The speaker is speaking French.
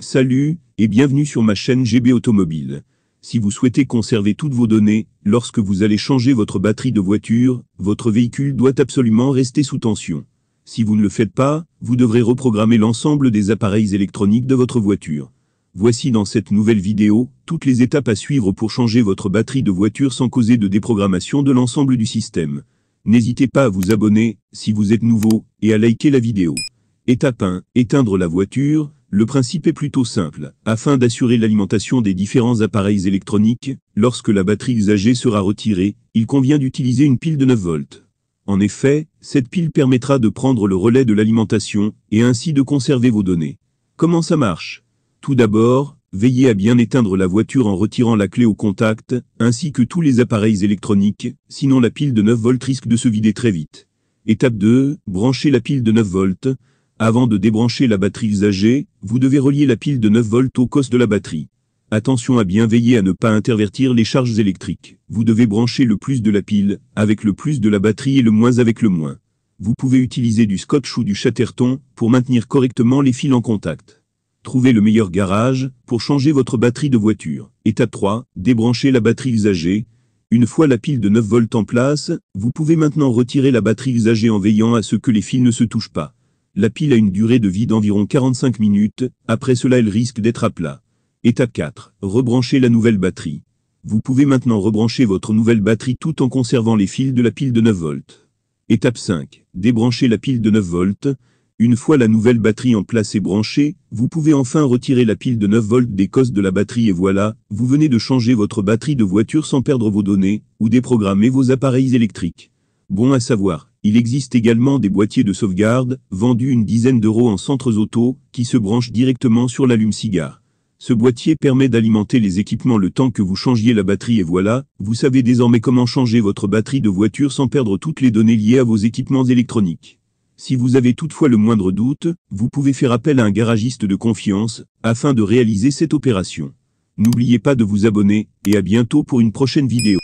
Salut et bienvenue sur ma chaîne GB Automobile. Si vous souhaitez conserver toutes vos données, lorsque vous allez changer votre batterie de voiture, votre véhicule doit absolument rester sous tension. Si vous ne le faites pas, vous devrez reprogrammer l'ensemble des appareils électroniques de votre voiture. Voici dans cette nouvelle vidéo, toutes les étapes à suivre pour changer votre batterie de voiture sans causer de déprogrammation de l'ensemble du système. N'hésitez pas à vous abonner, si vous êtes nouveau, et à liker la vidéo. Étape 1. Éteindre la voiture, le principe est plutôt simple. Afin d'assurer l'alimentation des différents appareils électroniques, lorsque la batterie usagée sera retirée, il convient d'utiliser une pile de 9 volts. En effet, cette pile permettra de prendre le relais de l'alimentation et ainsi de conserver vos données. Comment ça marche Tout d'abord, veillez à bien éteindre la voiture en retirant la clé au contact, ainsi que tous les appareils électroniques, sinon la pile de 9 volts risque de se vider très vite. Étape 2, branchez la pile de 9 volts, avant de débrancher la batterie usagée, vous devez relier la pile de 9 volts au cos de la batterie. Attention à bien veiller à ne pas intervertir les charges électriques. Vous devez brancher le plus de la pile, avec le plus de la batterie et le moins avec le moins. Vous pouvez utiliser du scotch ou du chatterton pour maintenir correctement les fils en contact. Trouvez le meilleur garage pour changer votre batterie de voiture. Étape 3. Débrancher la batterie usagée. Une fois la pile de 9 volts en place, vous pouvez maintenant retirer la batterie usagée en veillant à ce que les fils ne se touchent pas. La pile a une durée de vie d'environ 45 minutes, après cela elle risque d'être à plat. Étape 4. Rebrancher la nouvelle batterie. Vous pouvez maintenant rebrancher votre nouvelle batterie tout en conservant les fils de la pile de 9 volts. Étape 5. Débrancher la pile de 9 volts. Une fois la nouvelle batterie en place et branchée, vous pouvez enfin retirer la pile de 9 volts des cosses de la batterie et voilà, vous venez de changer votre batterie de voiture sans perdre vos données, ou déprogrammer vos appareils électriques. Bon à savoir. Il existe également des boîtiers de sauvegarde, vendus une dizaine d'euros en centres auto, qui se branchent directement sur l'allume-cigare. Ce boîtier permet d'alimenter les équipements le temps que vous changiez la batterie et voilà, vous savez désormais comment changer votre batterie de voiture sans perdre toutes les données liées à vos équipements électroniques. Si vous avez toutefois le moindre doute, vous pouvez faire appel à un garagiste de confiance, afin de réaliser cette opération. N'oubliez pas de vous abonner, et à bientôt pour une prochaine vidéo.